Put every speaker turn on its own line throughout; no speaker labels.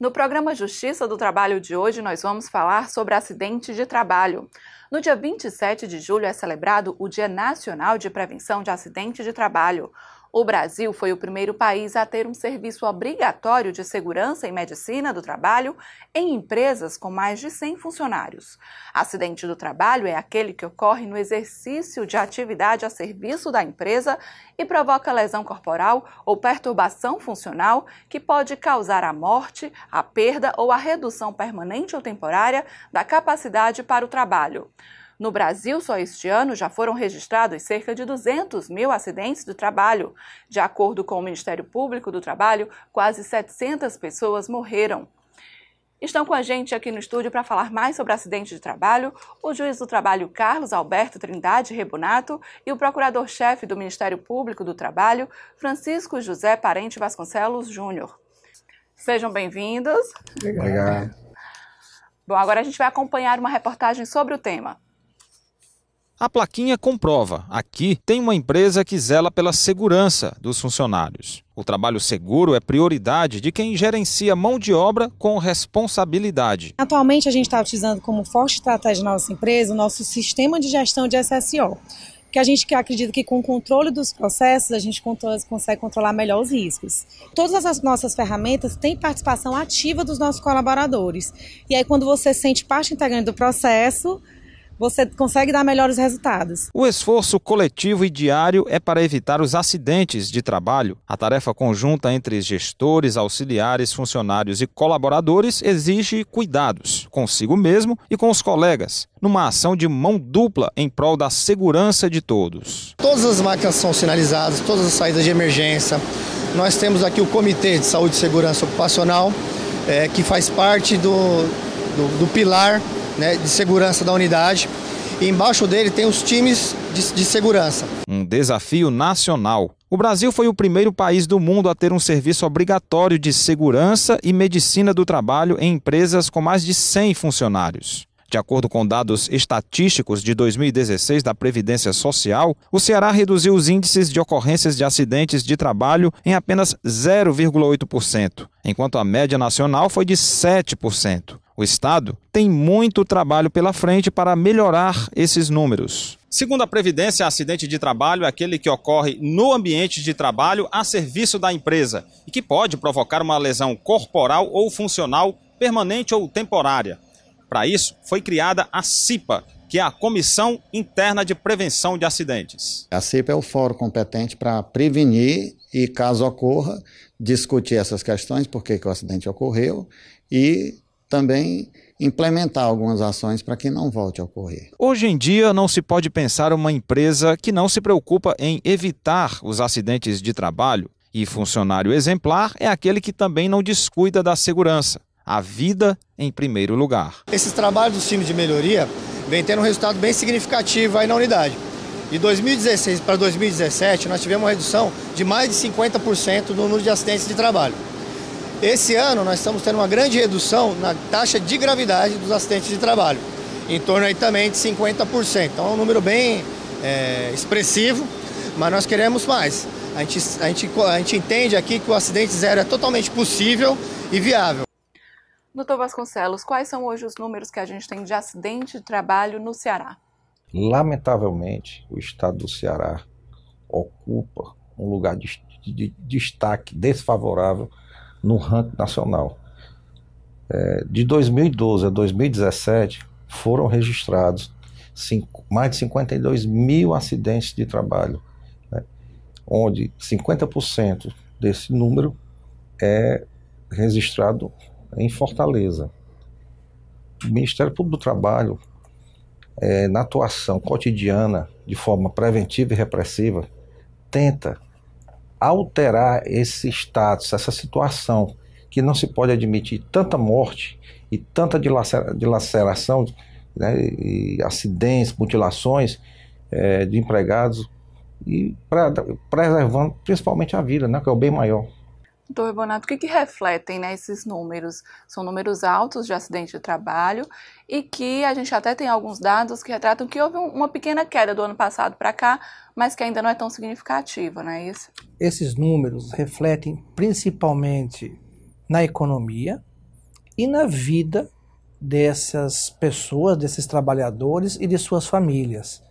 No programa Justiça do Trabalho de hoje, nós vamos falar sobre acidente de trabalho. No dia 27 de julho é celebrado o Dia Nacional de Prevenção de Acidente de Trabalho. O Brasil foi o primeiro país a ter um serviço obrigatório de segurança e medicina do trabalho em empresas com mais de 100 funcionários. Acidente do trabalho é aquele que ocorre no exercício de atividade a serviço da empresa e provoca lesão corporal ou perturbação funcional que pode causar a morte, a perda ou a redução permanente ou temporária da capacidade para o trabalho. No Brasil, só este ano já foram registrados cerca de 200 mil acidentes do trabalho. De acordo com o Ministério Público do Trabalho, quase 700 pessoas morreram. Estão com a gente aqui no estúdio para falar mais sobre acidente de trabalho o juiz do trabalho Carlos Alberto Trindade Rebonato e o procurador-chefe do Ministério Público do Trabalho, Francisco José Parente Vasconcelos Júnior. Sejam bem-vindos. Obrigado. Bom, agora a gente vai acompanhar uma reportagem sobre o tema.
A plaquinha comprova: aqui tem uma empresa que zela pela segurança dos funcionários. O trabalho seguro é prioridade de quem gerencia mão de obra com responsabilidade.
Atualmente, a gente está utilizando como forte estratégia da nossa empresa o nosso sistema de gestão de SSO que a gente acredita que com o controle dos processos a gente consegue controlar melhor os riscos. Todas as nossas ferramentas têm participação
ativa dos nossos colaboradores. E aí quando você sente parte integrante do processo, você consegue dar melhores resultados.
O esforço coletivo e diário é para evitar os acidentes de trabalho. A tarefa conjunta entre gestores, auxiliares, funcionários e colaboradores exige cuidados consigo mesmo e com os colegas, numa ação de mão dupla em prol da segurança de todos.
Todas as máquinas são sinalizadas, todas as saídas de emergência. Nós temos aqui o Comitê de Saúde e Segurança Ocupacional, é, que faz parte do, do, do pilar né, de segurança da
unidade. E embaixo dele tem os times de, de segurança. Um desafio nacional. O Brasil foi o primeiro país do mundo a ter um serviço obrigatório de segurança e medicina do trabalho em empresas com mais de 100 funcionários. De acordo com dados estatísticos de 2016 da Previdência Social, o Ceará reduziu os índices de ocorrências de acidentes de trabalho em apenas 0,8%, enquanto a média nacional foi de 7%. O Estado tem muito trabalho pela frente para melhorar esses números. Segundo a Previdência, acidente de trabalho é aquele que ocorre no ambiente de trabalho a serviço da empresa e que pode provocar uma lesão corporal ou funcional permanente ou temporária. Para isso, foi criada a CIPA, que é a Comissão Interna de Prevenção de Acidentes. A CIPA é o fórum competente para prevenir e, caso ocorra, discutir essas questões, por que, o acidente ocorreu e também implementar algumas ações para que não volte a ocorrer. Hoje em dia, não se pode pensar uma empresa que não se preocupa em evitar os acidentes de trabalho. E funcionário exemplar é aquele que também não descuida da segurança. A vida em primeiro lugar.
Esses trabalhos do time de melhoria vem tendo um resultado bem significativo aí na unidade. De 2016 para 2017, nós tivemos uma redução de mais de 50% no número de acidentes de trabalho. Esse ano nós estamos tendo uma grande redução na taxa de gravidade dos acidentes de trabalho, em torno aí também de 50%. Então é um número bem é, expressivo, mas nós queremos mais. A gente, a, gente, a gente entende aqui que o acidente zero é totalmente possível e
viável. Doutor Vasconcelos, quais são hoje os números que a gente tem de acidente de trabalho no Ceará?
Lamentavelmente, o estado do Ceará ocupa um lugar de, de, de destaque desfavorável no ranking nacional. É, de 2012 a 2017, foram registrados cinco, mais de 52 mil acidentes de trabalho, né, onde 50% desse número é registrado em Fortaleza. O Ministério Público do Trabalho, é, na atuação cotidiana, de forma preventiva e repressiva, tenta alterar esse status, essa situação, que não se pode admitir tanta morte e tanta dilaceração, né, e acidentes, mutilações é, de empregados, e preservando principalmente a vida, né, que é o bem maior.
Doutor Bonato, o que, que refletem né, esses números? São números altos de acidente de trabalho e que a gente até tem alguns dados que retratam que houve uma pequena queda do ano passado para cá, mas que ainda não é tão significativa, não é isso?
Esses números refletem principalmente na economia e na vida dessas pessoas, desses trabalhadores e de suas famílias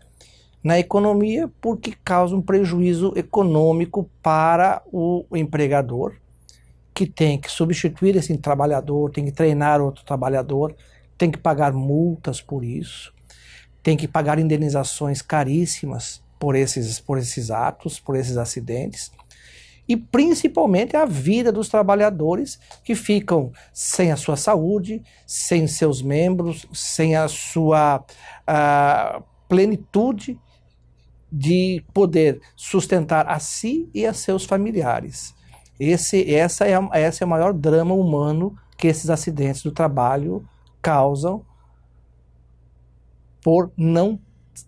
na economia porque causa um prejuízo econômico para o empregador, que tem que substituir esse trabalhador, tem que treinar outro trabalhador, tem que pagar multas por isso, tem que pagar indenizações caríssimas por esses, por esses atos, por esses acidentes, e principalmente a vida dos trabalhadores que ficam sem a sua saúde, sem seus membros, sem a sua a plenitude de poder sustentar a si e a seus familiares. Esse, essa, é essa é o maior drama humano que esses acidentes do trabalho causam por não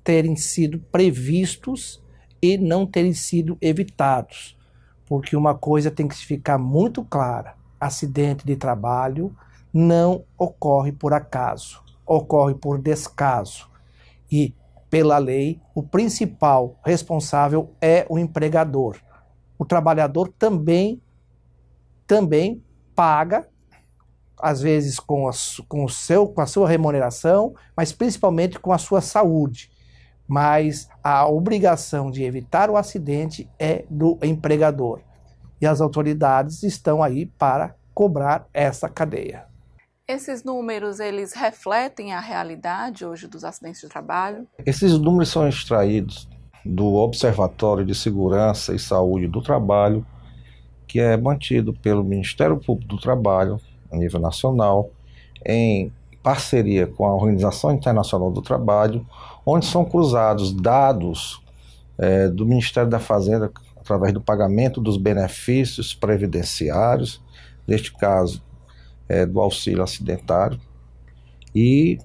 terem sido previstos e não terem sido evitados. Porque uma coisa tem que ficar muito clara: acidente de trabalho não ocorre por acaso, ocorre por descaso. E, pela lei, o principal responsável é o empregador o trabalhador também, também paga, às vezes com a, com, o seu, com a sua remuneração, mas principalmente com a sua saúde. Mas a obrigação de evitar o acidente é do empregador. E as autoridades estão aí para cobrar essa cadeia.
Esses números, eles refletem a realidade hoje dos acidentes de trabalho?
Esses números são extraídos do Observatório de Segurança e Saúde do Trabalho, que é mantido pelo Ministério Público do Trabalho a nível nacional, em parceria com a Organização Internacional do Trabalho, onde são cruzados dados é, do Ministério da Fazenda através do pagamento dos benefícios previdenciários, neste caso é, do auxílio acidentário, e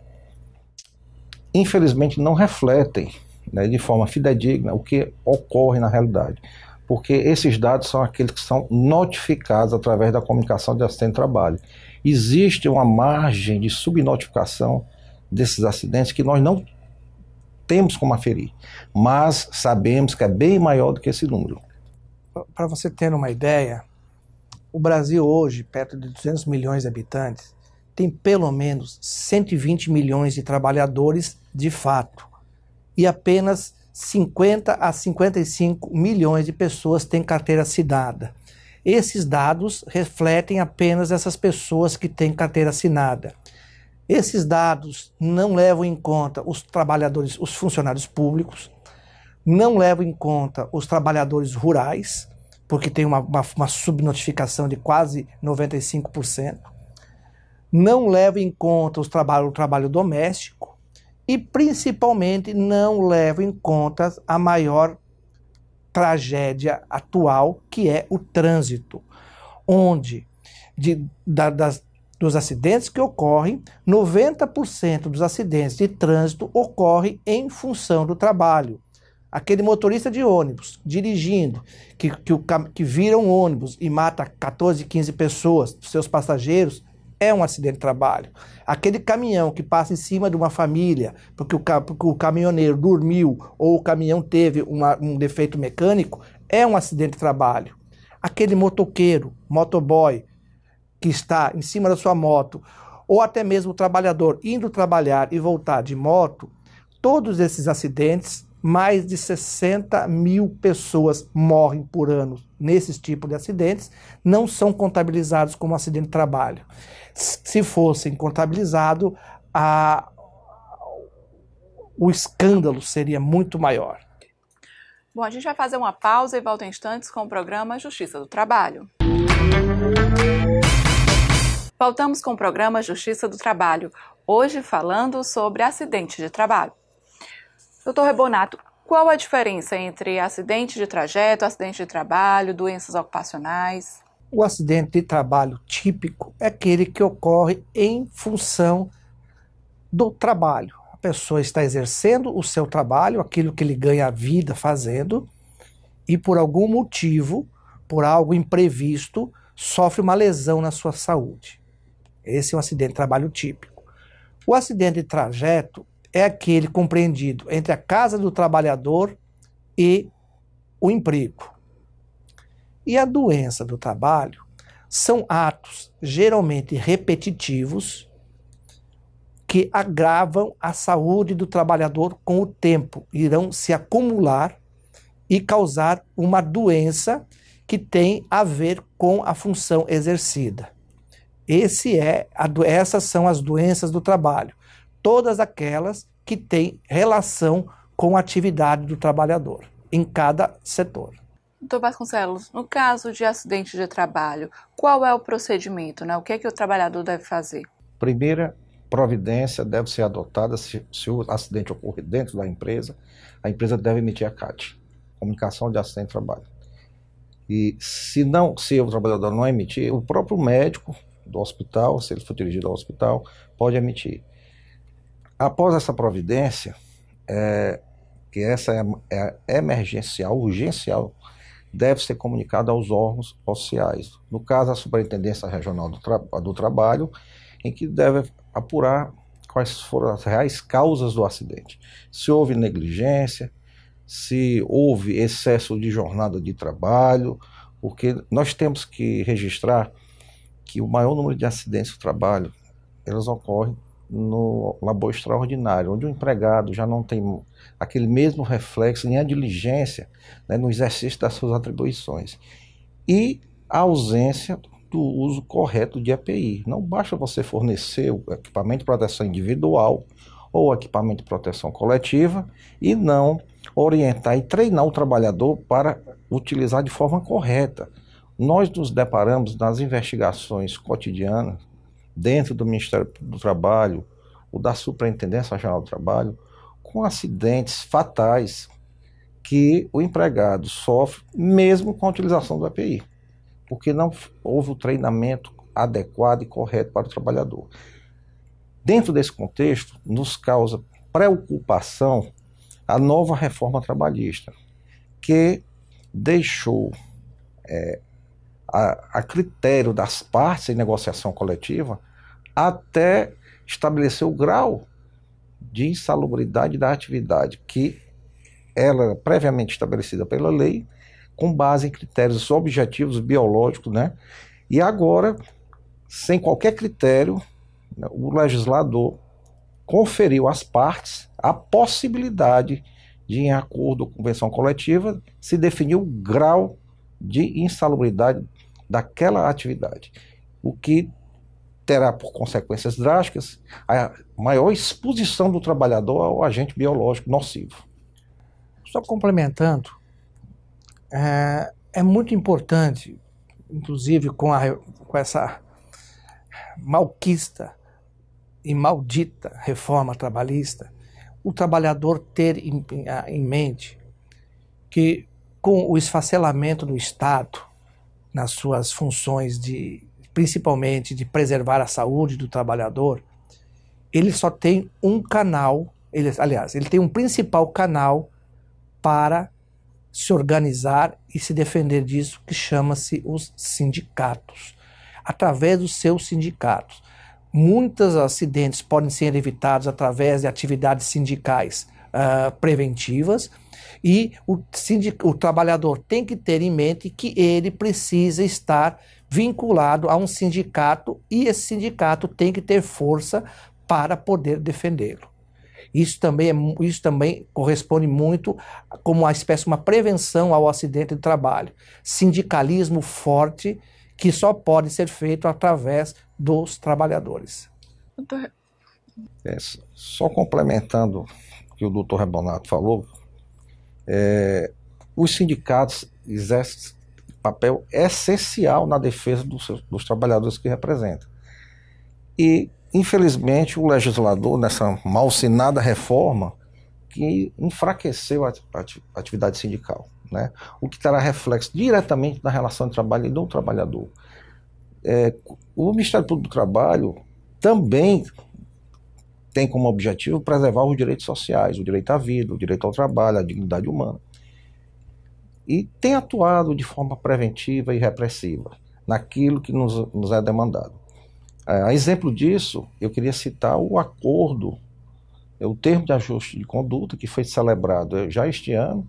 infelizmente não refletem né, de forma fidedigna o que ocorre na realidade. Porque esses dados são aqueles que são notificados através da comunicação de assistente de trabalho. Existe uma margem de subnotificação desses acidentes que nós não temos como aferir, mas sabemos que é bem maior do que esse número.
Para você ter uma ideia, o Brasil hoje, perto de 200 milhões de habitantes, tem pelo menos 120 milhões de trabalhadores de fato e apenas 50 a 55 milhões de pessoas têm carteira assinada. Esses dados refletem apenas essas pessoas que têm carteira assinada. Esses dados não levam em conta os trabalhadores, os funcionários públicos, não levam em conta os trabalhadores rurais, porque tem uma, uma, uma subnotificação de quase 95%, não levam em conta os trabalho, o trabalho doméstico, e principalmente não levam em conta a maior tragédia atual, que é o trânsito, onde de, da, das, dos acidentes que ocorrem, 90% dos acidentes de trânsito ocorrem em função do trabalho. Aquele motorista de ônibus dirigindo, que, que, o, que vira um ônibus e mata 14, 15 pessoas, seus passageiros, é um acidente de trabalho. Aquele caminhão que passa em cima de uma família porque o, porque o caminhoneiro dormiu ou o caminhão teve uma, um defeito mecânico é um acidente de trabalho. Aquele motoqueiro, motoboy, que está em cima da sua moto, ou até mesmo o trabalhador indo trabalhar e voltar de moto, todos esses acidentes mais de 60 mil pessoas morrem por ano nesses tipos de acidentes, não são contabilizados como acidente de trabalho. Se fossem contabilizados, a... o escândalo seria muito maior.
Bom, a gente vai fazer uma pausa e volta em instantes com o programa Justiça do Trabalho. Voltamos com o programa Justiça do Trabalho, hoje falando sobre acidente de trabalho. Doutor Rebonato, qual a diferença entre acidente de trajeto, acidente de trabalho, doenças ocupacionais?
O acidente de trabalho típico é aquele que ocorre em função do trabalho. A pessoa está exercendo o seu trabalho, aquilo que ele ganha a vida fazendo, e por algum motivo, por algo imprevisto, sofre uma lesão na sua saúde. Esse é o acidente de trabalho típico. O acidente de trajeto é aquele compreendido entre a casa do trabalhador e o emprego. E a doença do trabalho são atos geralmente repetitivos que agravam a saúde do trabalhador com o tempo, irão se acumular e causar uma doença que tem a ver com a função exercida. Esse é a, essas são as doenças do trabalho todas aquelas que têm relação com a atividade do trabalhador, em cada setor.
Doutor Vasconcelos, no caso de acidente de trabalho, qual é o procedimento? Né? O que é que o trabalhador deve fazer?
Primeira providência deve ser adotada se, se o acidente ocorrer dentro da empresa, a empresa deve emitir a CAT, comunicação de acidente de trabalho. E se não, se o trabalhador não emitir, o próprio médico do hospital, se ele for dirigido ao hospital, pode emitir. Após essa providência, é, que essa é, é emergencial, urgencial, deve ser comunicada aos órgãos sociais. No caso, a Superintendência Regional do, Tra do Trabalho, em que deve apurar quais foram as reais causas do acidente. Se houve negligência, se houve excesso de jornada de trabalho, porque nós temos que registrar que o maior número de acidentes do trabalho elas ocorrem no labor extraordinário, onde o empregado já não tem aquele mesmo reflexo nem a diligência né, no exercício das suas atribuições. E a ausência do uso correto de EPI. Não basta você fornecer o equipamento de proteção individual ou equipamento de proteção coletiva e não orientar e treinar o trabalhador para utilizar de forma correta. Nós nos deparamos nas investigações cotidianas dentro do Ministério do Trabalho, ou da Superintendência Regional do Trabalho, com acidentes fatais que o empregado sofre, mesmo com a utilização do API, porque não houve o treinamento adequado e correto para o trabalhador. Dentro desse contexto, nos causa preocupação a nova reforma trabalhista, que deixou é, a, a, critério das partes em negociação coletiva até estabelecer o grau de insalubridade da atividade, que ela é previamente estabelecida pela lei, com base em critérios objetivos biológicos, né? E agora, sem qualquer critério, né, o legislador conferiu às partes a possibilidade de, em acordo com a convenção coletiva, se definir o grau de insalubridade daquela atividade, o que terá por consequências drásticas a maior exposição do trabalhador ao agente biológico nocivo.
Só complementando, é, é muito importante, inclusive com, a, com essa malquista e maldita reforma trabalhista, o trabalhador ter em, em mente que com o esfacelamento do Estado nas suas funções de principalmente de preservar a saúde do trabalhador, ele só tem um canal, ele, aliás, ele tem um principal canal para se organizar e se defender disso, que chama-se os sindicatos. Através dos seus sindicatos. Muitos acidentes podem ser evitados através de atividades sindicais uh, preventivas, e o, o trabalhador tem que ter em mente que ele precisa estar vinculado a um sindicato e esse sindicato tem que ter força para poder defendê-lo. Isso também, é, isso também corresponde muito como uma espécie de uma prevenção ao acidente de trabalho. Sindicalismo forte que só pode ser feito através dos trabalhadores.
É, só complementando o que o doutor Rebonato falou, é, os sindicatos exercem papel essencial na defesa dos, dos trabalhadores que representa. E, infelizmente, o legislador, nessa malsinada reforma, que enfraqueceu a atividade sindical, né? o que terá reflexo diretamente na relação de trabalho e do trabalhador. É, o Ministério Público do Trabalho também tem como objetivo preservar os direitos sociais, o direito à vida, o direito ao trabalho, a dignidade humana e tem atuado de forma preventiva e repressiva naquilo que nos, nos é demandado. A exemplo disso, eu queria citar o acordo, o termo de ajuste de conduta que foi celebrado já este ano,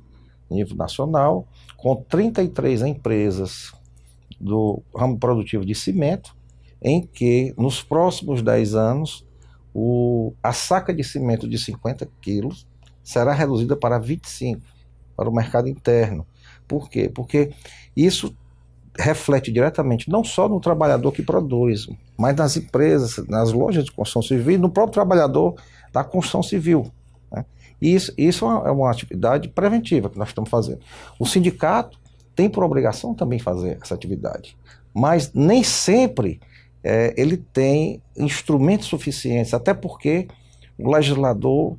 nível nacional, com 33 empresas do ramo produtivo de cimento, em que nos próximos 10 anos o, a saca de cimento de 50 quilos será reduzida para 25 para o mercado interno. Por quê? Porque isso reflete diretamente não só no trabalhador que produz, mas nas empresas, nas lojas de construção civil e no próprio trabalhador da construção civil. Né? E isso, isso é uma é atividade preventiva que nós estamos fazendo. O sindicato tem por obrigação também fazer essa atividade, mas nem sempre é, ele tem instrumentos suficientes, até porque o legislador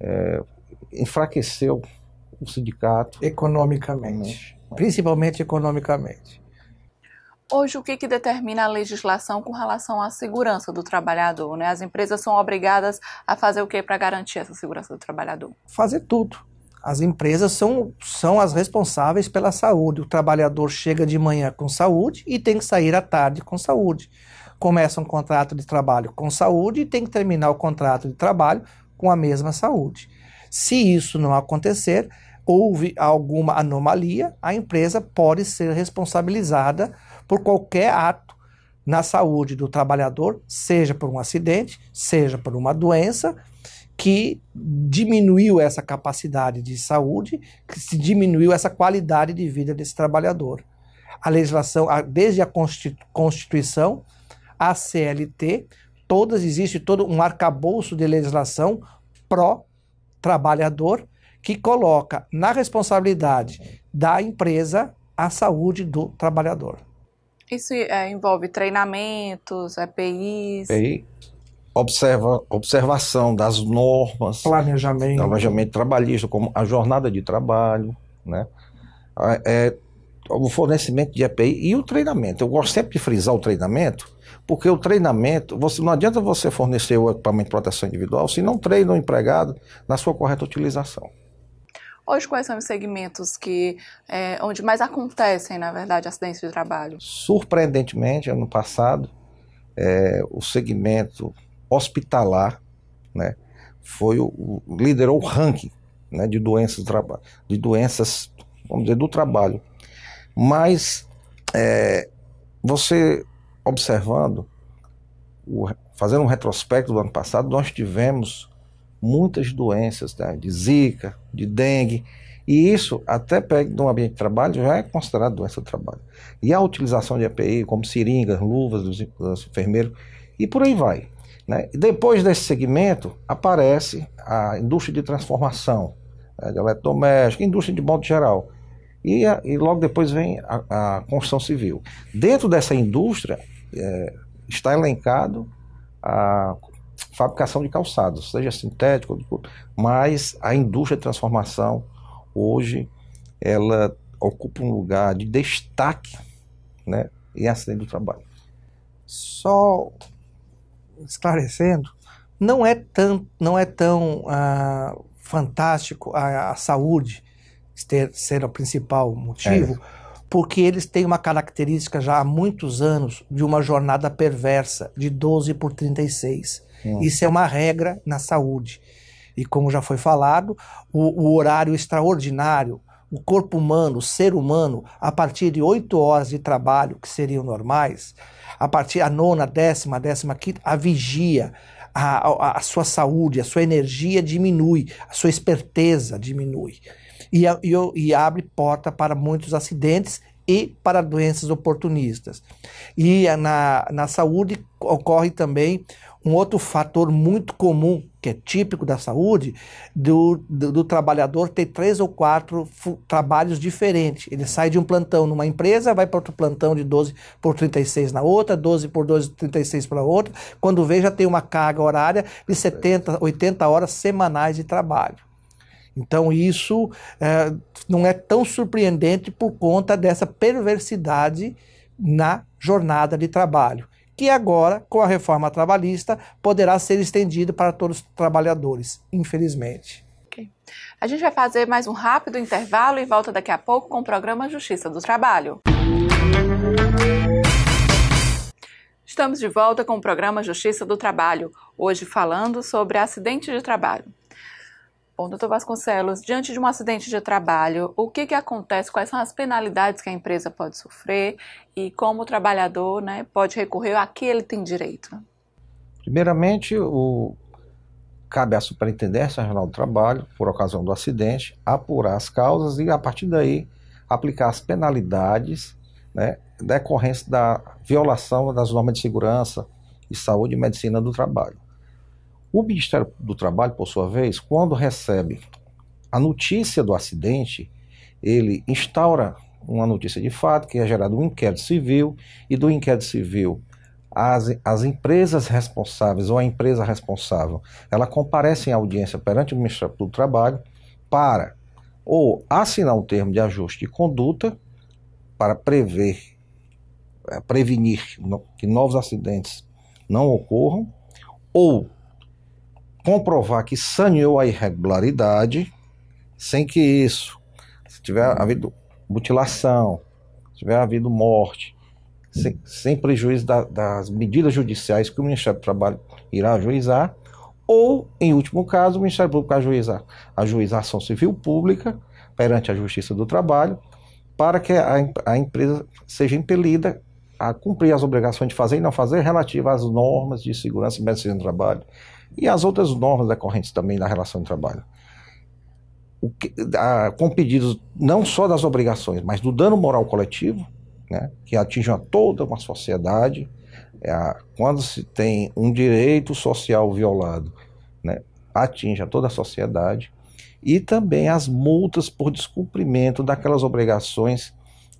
é,
enfraqueceu o sindicato. Economicamente. Né? Principalmente economicamente.
Hoje, o que, que, determina a legislação com relação à segurança do trabalhador? Né? As empresas são obrigadas a fazer o que para garantir essa segurança do trabalhador?
Fazer tudo. As empresas são, são as responsáveis pela saúde. O trabalhador chega de manhã com saúde e tem que sair à tarde com saúde. Começa um contrato de trabalho com saúde e tem que terminar o contrato de trabalho com a mesma saúde. Se isso não acontecer, houve alguma anomalia, a empresa pode ser responsabilizada por qualquer ato na saúde do trabalhador, seja por um acidente, seja por uma doença que diminuiu essa capacidade de saúde, que se diminuiu essa qualidade de vida desse trabalhador. A legislação, desde a Constituição, a CLT, todas existe todo um arcabouço de legislação pró trabalhador que coloca na responsabilidade da empresa a saúde do trabalhador.
Isso é, envolve treinamentos, EPIs. É,
EPI, observa, observação das normas, planejamento, planejamento trabalhista, como a jornada de trabalho, né? É, o fornecimento de EPI e o treinamento. Eu gosto sempre de frisar o treinamento, porque o treinamento, você, não adianta você fornecer o equipamento de proteção individual se não treina o empregado na sua correta utilização.
Hoje, quais são os segmentos que é, onde mais acontecem, na verdade, acidentes de trabalho?
Surpreendentemente, ano passado, é, o segmento hospitalar né, foi o, o liderou o ranking né, de doenças trabalho, de doenças, vamos dizer, do trabalho. Mas é, você observando, o, fazendo um retrospecto do ano passado, nós tivemos muitas doenças tá? de zika, de dengue, e isso até pega no ambiente de trabalho já é considerado doença do trabalho. E a utilização de EPI, como seringas, luvas dos, dos enfermeiros, e por aí vai. Né? Depois desse segmento, aparece a indústria de transformação, né, de eletrodoméstica, indústria de modo geral. E, a, e logo depois vem a, a, construção civil. Dentro dessa indústria, é, está elencado a, fabricação de calçados, seja sintético, mas a indústria de transformação hoje ela ocupa um lugar de destaque né, em acidente do trabalho.
Só esclarecendo, não é tão, não é tão ah, fantástico a, a saúde ter, ser o principal motivo, é. porque eles têm uma característica já há muitos anos de uma jornada perversa de 12 por 36 Hum. Isso é uma regra na saúde. E como já foi falado, o, o horário extraordinário, o corpo humano, o ser humano, a partir de oito horas de trabalho, que seriam normais, a partir da nona, décima, décima quinta, a vigia, a, a, a, sua saúde, a sua energia diminui, a sua esperteza diminui. E, a, e, e abre porta para muitos acidentes e para doenças oportunistas. E eh, na, na saúde ocorre também um outro fator muito comum, que é típico da saúde, do, do, do trabalhador ter três ou quatro trabalhos diferentes. Ele sai de um plantão numa empresa, vai para outro plantão de 12 por 36 na outra, 12 por 12, 36 para outra. Quando vê, já tem uma carga horária de 70, 80 horas semanais de trabalho. Então, isso é, não é tão surpreendente por conta dessa perversidade na jornada de trabalho que agora, com a reforma trabalhista, poderá ser estendido para todos os trabalhadores, infelizmente.
A gente vai fazer mais um rápido intervalo e volta daqui a pouco com o programa Justiça do Trabalho. Estamos de volta com o programa Justiça do Trabalho, hoje falando sobre acidente de trabalho. Bom, doutor Vasconcelos, diante de um acidente de trabalho, o que, que acontece? Quais são as penalidades que a empresa pode sofrer e como o trabalhador né, pode recorrer a que ele tem direito?
Primeiramente, o... cabe à Superintendência Regional do Trabalho, por ocasião do acidente, apurar as causas e, a partir daí, aplicar as penalidades né, decorrentes da violação das normas de segurança e saúde e medicina do trabalho. O Ministério do Trabalho, por sua vez, quando recebe a notícia do acidente, ele instaura uma notícia de fato, que é gerado um inquérito civil, e do inquérito civil, as, as empresas responsáveis ou a empresa responsável, ela comparece em audiência perante o Ministério do Trabalho para ou assinar um termo de ajuste de conduta para prever, eh, prevenir que novos acidentes não ocorram, ou comprovar que saneou a irregularidade, sem que isso, se tiver havido mutilação, se tiver havido morte, sem, sem prejuízo da, das medidas judiciais que o Ministério do Trabalho irá ajuizar, ou, em último caso, o Ministério Público ajuizar, a ação civil pública perante a Justiça do Trabalho, para que a, a empresa seja impelida a cumprir as obrigações de fazer e não fazer relativas às normas de segurança e medicina do trabalho, e as outras normas decorrentes também da relação de trabalho. Que, a, com pedidos não só das obrigações, mas do dano moral coletivo, né, que atinge a toda uma sociedade. É a, quando se tem um direito social violado, né, atinge a toda a sociedade. E também as multas por descumprimento daquelas obrigações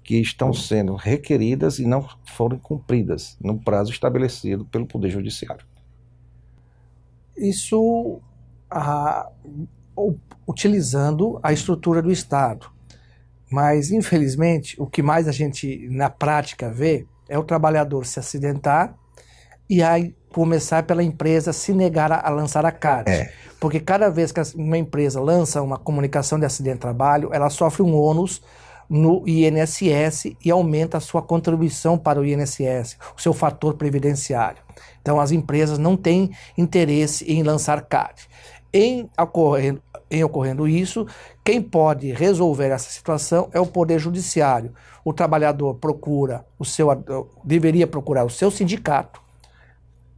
que estão sendo requeridas e não foram cumpridas no prazo estabelecido pelo Poder Judiciário.
Isso a, utilizando a estrutura do Estado. Mas, infelizmente, o que mais a gente na prática vê é o trabalhador se acidentar e aí começar pela empresa se negar a, a lançar a CAD. É. Porque cada vez que uma empresa lança uma comunicação de acidente de trabalho, ela sofre um ônus no INSS e aumenta a sua contribuição para o INSS, o seu fator previdenciário. Então, as empresas não têm interesse em lançar CAD. Em ocorrendo, em ocorrendo isso, quem pode resolver essa situação é o Poder Judiciário. O trabalhador procura o seu, deveria procurar o seu sindicato,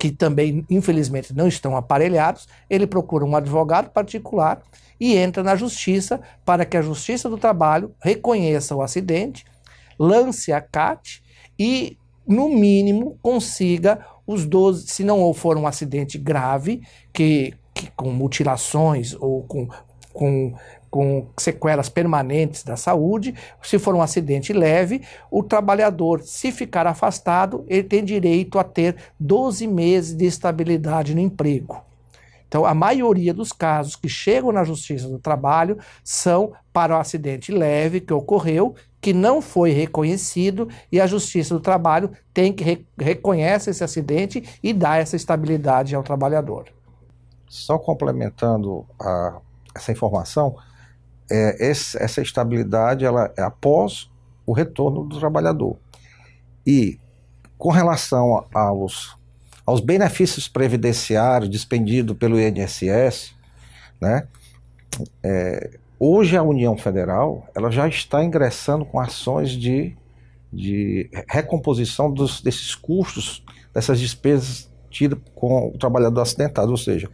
que também, infelizmente, não estão aparelhados, ele procura um advogado particular e entra na justiça para que a Justiça do Trabalho reconheça o acidente, lance a CAT e, no mínimo, consiga os 12, se não for um acidente grave, que, que com mutilações ou com, com com sequelas permanentes da saúde. Se for um acidente leve, o trabalhador, se ficar afastado, ele tem direito a ter 12 meses de estabilidade no emprego. Então, a maioria dos casos que chegam na Justiça do Trabalho são para o acidente leve que ocorreu, que não foi reconhecido, e a Justiça do Trabalho tem que re reconhece esse acidente e dá essa estabilidade ao trabalhador.
Só complementando a, essa informação, é, esse, essa estabilidade ela é após o retorno do trabalhador. E com relação aos, aos benefícios previdenciários dispendidos pelo INSS, né, é, hoje a União Federal ela já está ingressando com ações de, de recomposição dos, desses custos, dessas despesas tidas com o trabalhador acidentado, ou seja,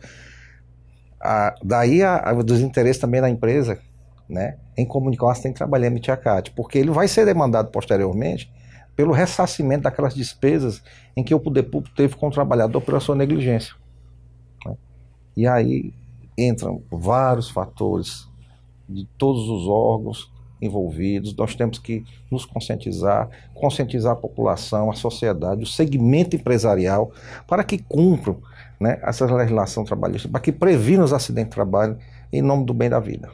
a, daí a, a, dos interesses também da empresa né, em comunicar o acidente trabalhista em Tiacate, porque ele vai ser demandado posteriormente pelo ressarcimento daquelas despesas em que o poder público teve com o trabalhador pela sua negligência. Né? E aí entram vários fatores de todos os órgãos envolvidos, nós temos que nos conscientizar, conscientizar a população, a sociedade, o segmento empresarial, para que cumpram né, essa legislação trabalhista, para que previna os acidentes de trabalho em nome do bem da
vida.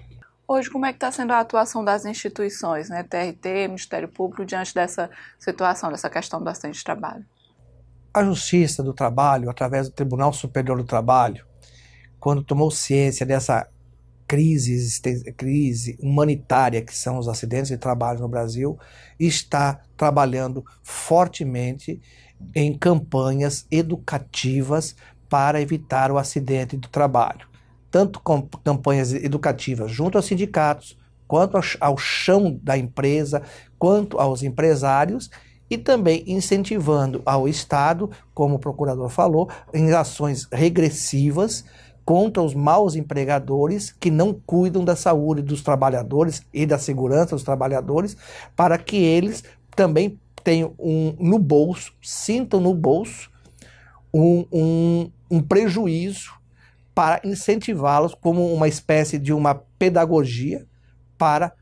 Hoje, como é que está sendo a atuação das instituições, né, TRT, Ministério Público, diante dessa situação, dessa questão do acidente de trabalho?
A Justiça do Trabalho, através do Tribunal Superior do Trabalho, quando tomou ciência dessa crise, crise humanitária que são os acidentes de trabalho no Brasil, está trabalhando fortemente em campanhas educativas para evitar o acidente do trabalho tanto com campanhas educativas junto aos sindicatos, quanto ao chão da empresa, quanto aos empresários e também incentivando ao Estado, como o procurador falou, em ações regressivas contra os maus empregadores que não cuidam da saúde dos trabalhadores e da segurança dos trabalhadores, para que eles também tenham um, no bolso, sintam no bolso um, um, um prejuízo para incentivá-los como uma espécie de uma pedagogia para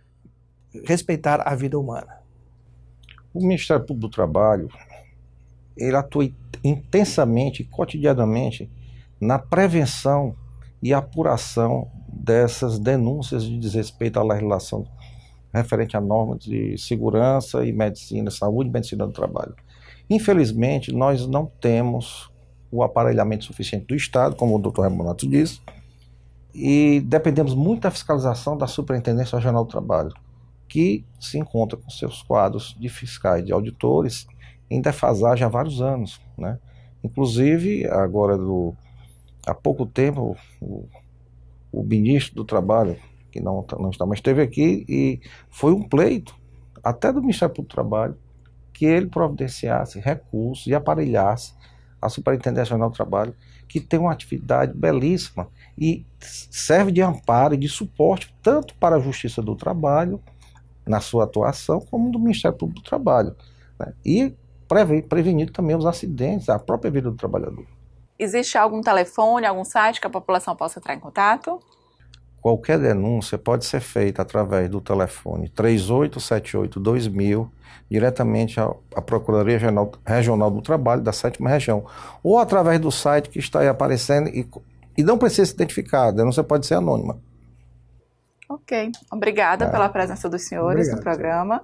respeitar a vida humana.
O Ministério Público do Trabalho ele atua intensamente, cotidianamente, na prevenção e apuração dessas denúncias de desrespeito à legislação referente à norma de segurança e medicina, saúde e medicina do trabalho. Infelizmente, nós não temos o aparelhamento suficiente do Estado, como o doutor Remonato disse, e dependemos muito da fiscalização da Superintendência Regional do Trabalho, que se encontra com seus quadros de fiscais e de auditores em defasagem há vários anos. Né? Inclusive, agora do, há pouco tempo, o, o ministro do Trabalho, que não, tá, não está, mas esteve aqui, e foi um pleito, até do Ministério do Trabalho, que ele providenciasse recursos e aparelhasse a Superintendência Nacional do Trabalho, que tem uma atividade belíssima e serve de amparo e de suporte tanto para a Justiça do Trabalho, na sua atuação, como do Ministério Público do Trabalho. Né? E prevenir também os acidentes, a própria vida do trabalhador.
Existe algum telefone, algum site que a população possa entrar em contato?
Qualquer denúncia pode ser feita através do telefone 3878-2000, diretamente à Procuradoria Regional, Regional do Trabalho da Sétima Região, ou através do site que está aí aparecendo e, e não precisa se identificar, a denúncia pode ser anônima.
Ok, obrigada é. pela presença dos senhores Obrigado. no programa.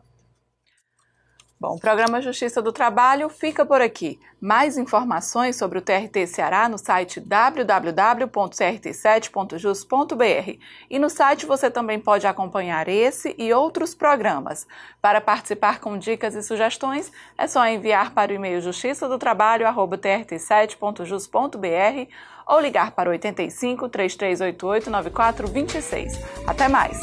Bom, o programa Justiça do Trabalho fica por aqui. Mais informações sobre o TRT Ceará no site www.crt7.jus.br. E no site você também pode acompanhar esse e outros programas. Para participar com dicas e sugestões, é só enviar para o e-mail justiça 7jusbr ou ligar para 85 3388 9426. Até mais.